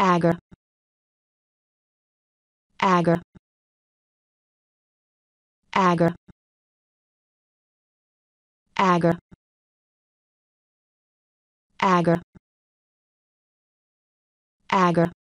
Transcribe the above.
agar agar agar agar agar agar